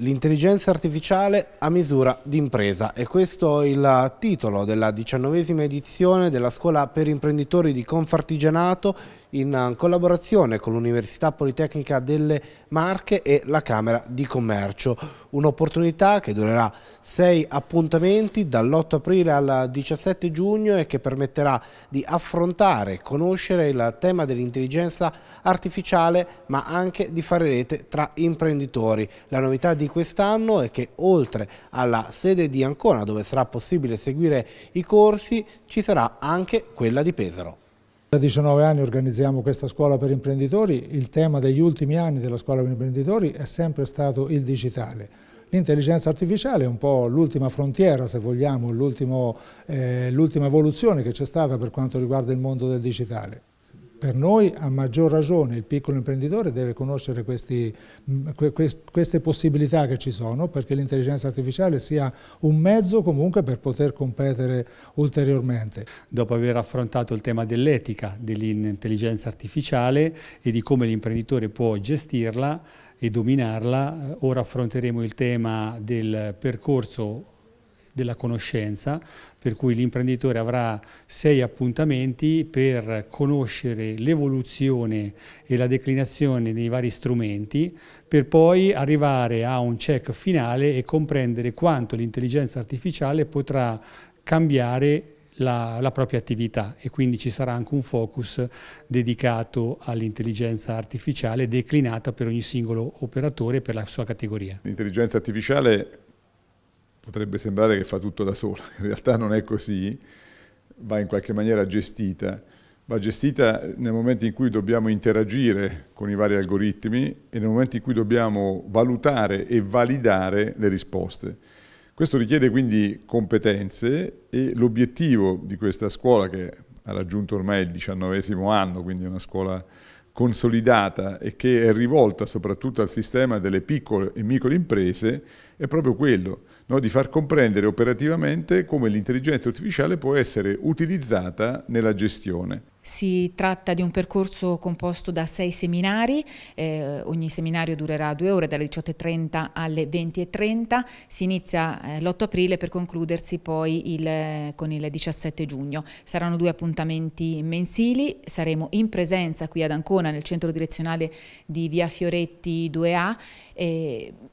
L'intelligenza artificiale a misura d'impresa e questo è il titolo della diciannovesima edizione della Scuola per Imprenditori di Confartigianato in collaborazione con l'Università Politecnica delle Marche e la Camera di Commercio. Un'opportunità che durerà sei appuntamenti dall'8 aprile al 17 giugno e che permetterà di affrontare e conoscere il tema dell'intelligenza artificiale ma anche di fare rete tra imprenditori. La novità di quest'anno è che oltre alla sede di Ancona dove sarà possibile seguire i corsi ci sarà anche quella di Pesaro. Da 19 anni organizziamo questa scuola per imprenditori, il tema degli ultimi anni della scuola per imprenditori è sempre stato il digitale. L'intelligenza artificiale è un po' l'ultima frontiera, se vogliamo, eh, l'ultima eh, evoluzione che c'è stata per quanto riguarda il mondo del digitale. Per noi a maggior ragione il piccolo imprenditore deve conoscere questi, mm, queste possibilità che ci sono perché l'intelligenza artificiale sia un mezzo comunque per poter competere ulteriormente. Dopo aver affrontato il tema dell'etica dell'intelligenza artificiale e di come l'imprenditore può gestirla e dominarla, eh, ora affronteremo il tema del percorso della conoscenza, per cui l'imprenditore avrà sei appuntamenti per conoscere l'evoluzione e la declinazione dei vari strumenti, per poi arrivare a un check finale e comprendere quanto l'intelligenza artificiale potrà cambiare la, la, propria attività e quindi ci sarà anche un focus dedicato all'intelligenza artificiale declinata per ogni singolo operatore e per la sua categoria. L'intelligenza artificiale potrebbe sembrare che fa tutto da sola, in realtà non è così, va in qualche maniera gestita, va gestita nel momento in cui dobbiamo interagire con i vari algoritmi e nel momento in cui dobbiamo valutare e validare le risposte. Questo richiede quindi competenze e l'obiettivo di questa scuola che ha raggiunto ormai il diciannovesimo anno, quindi una scuola consolidata e che è rivolta soprattutto al sistema delle piccole e micro imprese, è proprio quello, no? di far comprendere operativamente come l'intelligenza artificiale può essere utilizzata nella gestione. Si tratta di un percorso composto da sei seminari, eh, ogni seminario durerà due ore dalle 18.30 alle 20.30, si inizia eh, l'8 aprile per concludersi poi il, eh, con il 17 giugno. Saranno due appuntamenti mensili, saremo in presenza qui ad Ancona nel centro direzionale di Via Fioretti 2A.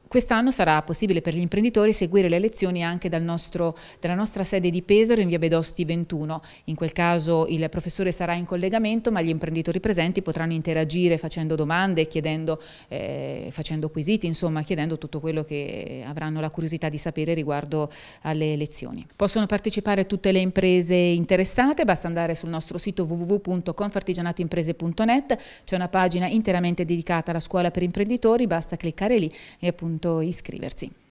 Quest'anno sarà possibile utile per gli imprenditori seguire le lezioni anche dal nostro, dalla nostra sede di Pesaro in via Bedosti 21. In quel caso il professore sarà in collegamento ma gli imprenditori presenti potranno interagire facendo domande, chiedendo, eh, facendo quesiti, insomma chiedendo tutto quello che avranno la curiosità di sapere riguardo alle lezioni. Possono partecipare tutte le imprese interessate, basta andare sul nostro sito www.confartigianatoimprese.net, c'è una pagina interamente dedicata alla scuola per imprenditori, basta cliccare lì e appunto iscriversi.